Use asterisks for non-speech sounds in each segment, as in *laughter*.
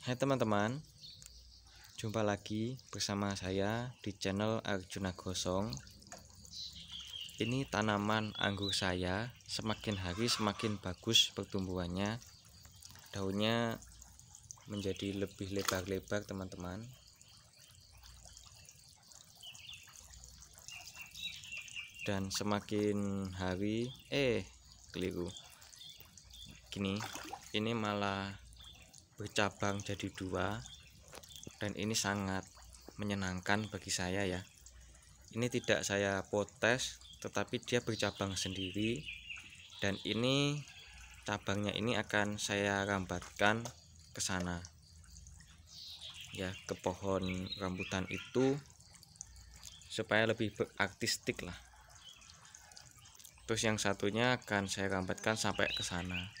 Hai teman-teman Jumpa lagi bersama saya di channel Arjuna Gosong Ini tanaman anggur saya Semakin hari semakin bagus pertumbuhannya Daunnya menjadi lebih lebar-lebar teman-teman Dan semakin hari Eh keliru Gini ini malah bercabang jadi dua dan ini sangat menyenangkan bagi saya ya ini tidak saya potes tetapi dia bercabang sendiri dan ini cabangnya ini akan saya rambatkan ke sana ya ke pohon rambutan itu supaya lebih berartistik lah terus yang satunya akan saya rambatkan sampai ke sana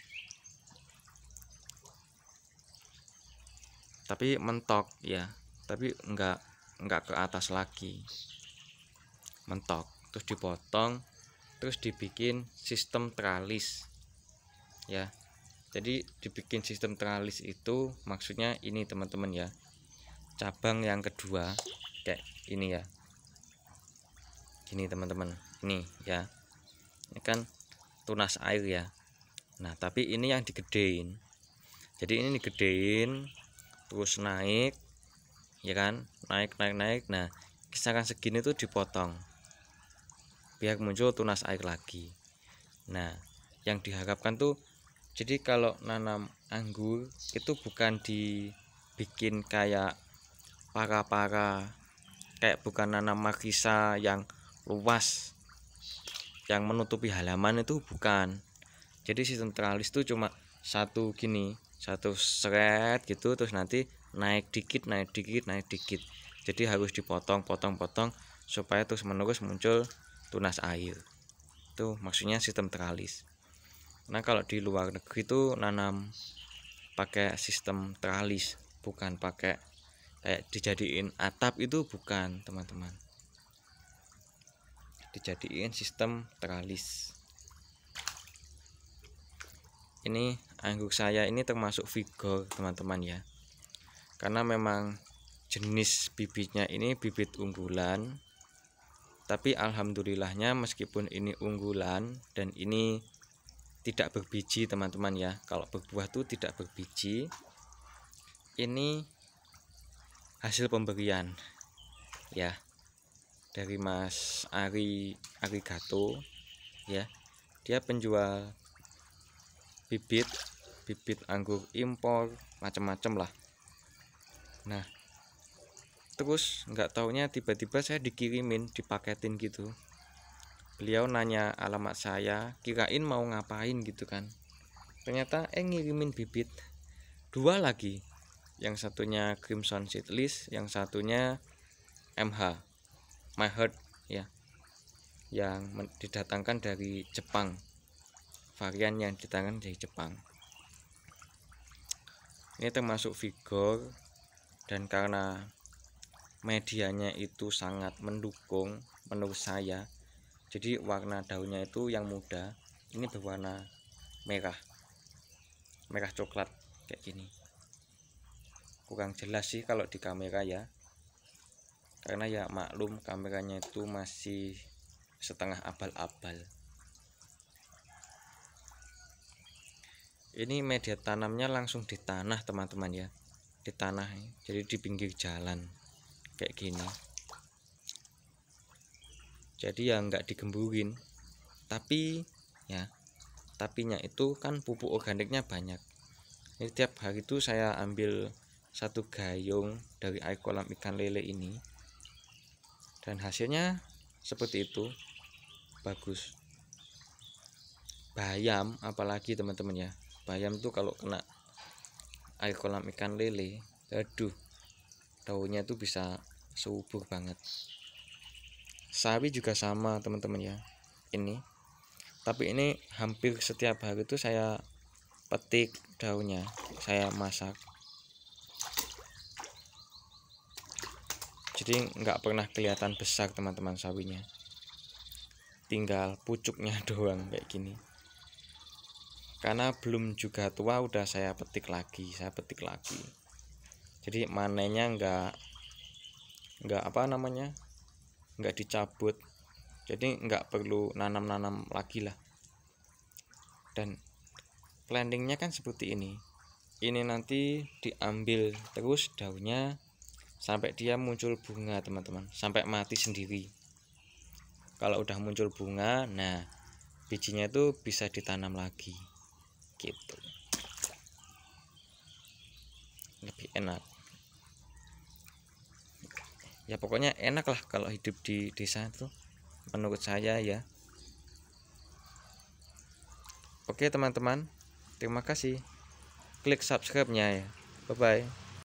tapi mentok ya tapi enggak enggak ke atas lagi mentok terus dipotong terus dibikin sistem teralis ya jadi dibikin sistem teralis itu maksudnya ini teman-teman ya cabang yang kedua kayak ini ya gini teman-teman ini ya ini kan tunas air ya nah tapi ini yang digedein jadi ini digedein terus naik ya kan naik naik naik nah kisaran segini tuh dipotong biar muncul tunas air lagi nah yang diharapkan tuh jadi kalau nanam anggur itu bukan dibikin kayak para-para kayak bukan nanam markisa yang luas yang menutupi halaman itu bukan jadi sistem teralis itu cuma satu gini satu seret gitu terus nanti naik dikit naik dikit naik dikit jadi harus dipotong potong potong supaya terus menerus muncul tunas air itu maksudnya sistem teralis nah kalau di luar negeri itu nanam pakai sistem teralis bukan pakai kayak dijadiin atap itu bukan teman-teman dijadiin sistem teralis ini angguk saya ini termasuk vigor teman-teman ya karena memang jenis bibitnya ini bibit unggulan tapi alhamdulillahnya meskipun ini unggulan dan ini tidak berbiji teman-teman ya kalau berbuah tuh tidak berbiji ini hasil pemberian ya dari Mas Ari Ari Arigato ya dia penjual bibit bibit anggur impor macam-macam lah nah terus nggak taunya tiba-tiba saya dikirimin dipaketin gitu beliau nanya alamat saya kirain mau ngapain gitu kan ternyata eh ngirimin bibit dua lagi yang satunya Crimson Seedless yang satunya MH My Heart ya yang didatangkan dari Jepang varian yang ditangan dari Jepang ini termasuk vigor dan karena medianya itu sangat mendukung menurut saya jadi warna daunnya itu yang muda ini berwarna merah merah coklat kayak gini kurang jelas sih kalau di kamera ya karena ya maklum kameranya itu masih setengah abal-abal ini media tanamnya langsung di tanah teman-teman ya di tanah jadi di pinggir jalan kayak gini jadi ya nggak digemburin tapi ya tapinya itu kan pupuk organiknya banyak jadi tiap hari itu saya ambil satu gayung dari air kolam ikan lele ini dan hasilnya seperti itu bagus bayam apalagi teman-teman ya bayam tuh kalau kena air kolam ikan lele aduh daunnya tuh bisa subur banget sawi juga sama teman-teman ya ini tapi ini hampir setiap hari itu saya petik daunnya saya masak jadi nggak pernah kelihatan besar teman-teman sawinya tinggal pucuknya *laughs* doang kayak gini karena belum juga tua udah saya petik lagi saya petik lagi jadi manenya enggak enggak apa namanya enggak dicabut jadi enggak perlu nanam-nanam lagi lah dan plantingnya kan seperti ini ini nanti diambil terus daunnya sampai dia muncul bunga teman-teman sampai mati sendiri kalau udah muncul bunga nah bijinya itu bisa ditanam lagi gitu lebih enak ya pokoknya enak lah kalau hidup di desa itu menurut saya ya oke teman-teman terima kasih klik subscribe nya ya bye bye